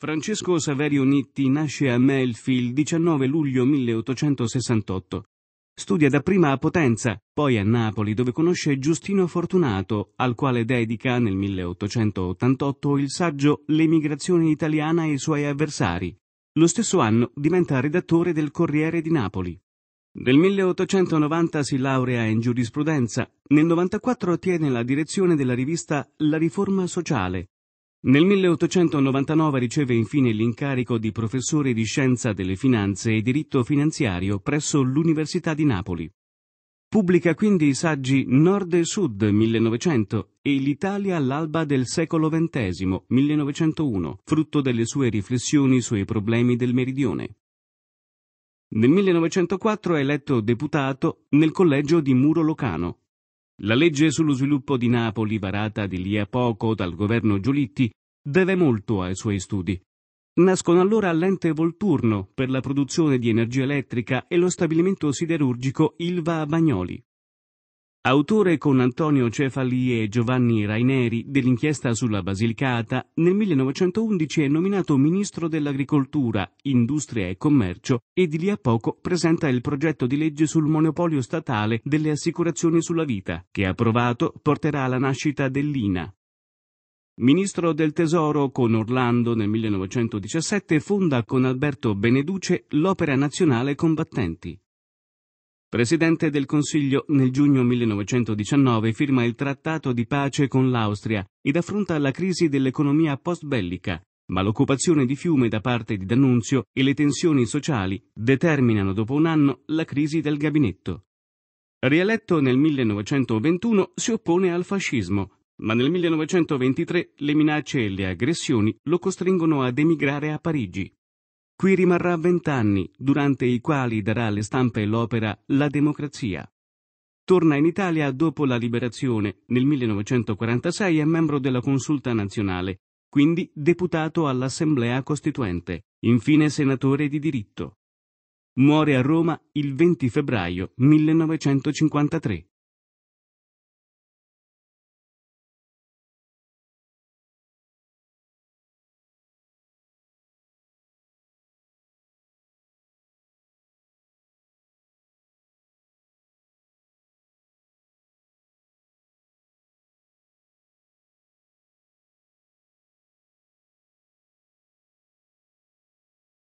Francesco Saverio Nitti nasce a Melfi il 19 luglio 1868. Studia dapprima a Potenza, poi a Napoli dove conosce Giustino Fortunato, al quale dedica nel 1888 il saggio L'emigrazione italiana e i suoi avversari. Lo stesso anno diventa redattore del Corriere di Napoli. Nel 1890 si laurea in giurisprudenza, nel 94 ottiene la direzione della rivista La Riforma Sociale, nel 1899 riceve infine l'incarico di professore di scienza delle finanze e diritto finanziario presso l'Università di Napoli. Pubblica quindi i saggi Nord e Sud 1900 e L'Italia all'alba del secolo XX 1901, frutto delle sue riflessioni sui problemi del meridione. Nel 1904 è eletto deputato nel collegio di Muro Locano, la legge sullo sviluppo di Napoli, varata di lì a poco dal governo Giulitti, deve molto ai suoi studi. Nascono allora l'ente Volturno per la produzione di energia elettrica e lo stabilimento siderurgico Ilva Bagnoli autore con Antonio Cefali e Giovanni Raineri dell'inchiesta sulla Basilicata, nel 1911 è nominato ministro dell'Agricoltura, Industria e Commercio e di lì a poco presenta il progetto di legge sul monopolio statale delle assicurazioni sulla vita, che approvato porterà alla nascita dell'INA. Ministro del Tesoro con Orlando nel 1917 fonda con Alberto Beneduce l'Opera Nazionale Combattenti. Presidente del Consiglio, nel giugno 1919 firma il trattato di pace con l'Austria ed affronta la crisi dell'economia post-bellica, ma l'occupazione di Fiume da parte di D'Annunzio e le tensioni sociali determinano dopo un anno la crisi del gabinetto. Rieletto nel 1921 si oppone al fascismo, ma nel 1923 le minacce e le aggressioni lo costringono ad emigrare a Parigi. Qui rimarrà vent'anni, durante i quali darà alle stampe l'opera La democrazia. Torna in Italia dopo la liberazione, nel 1946 è membro della Consulta nazionale, quindi deputato all'Assemblea Costituente, infine senatore di diritto. Muore a Roma il 20 febbraio 1953.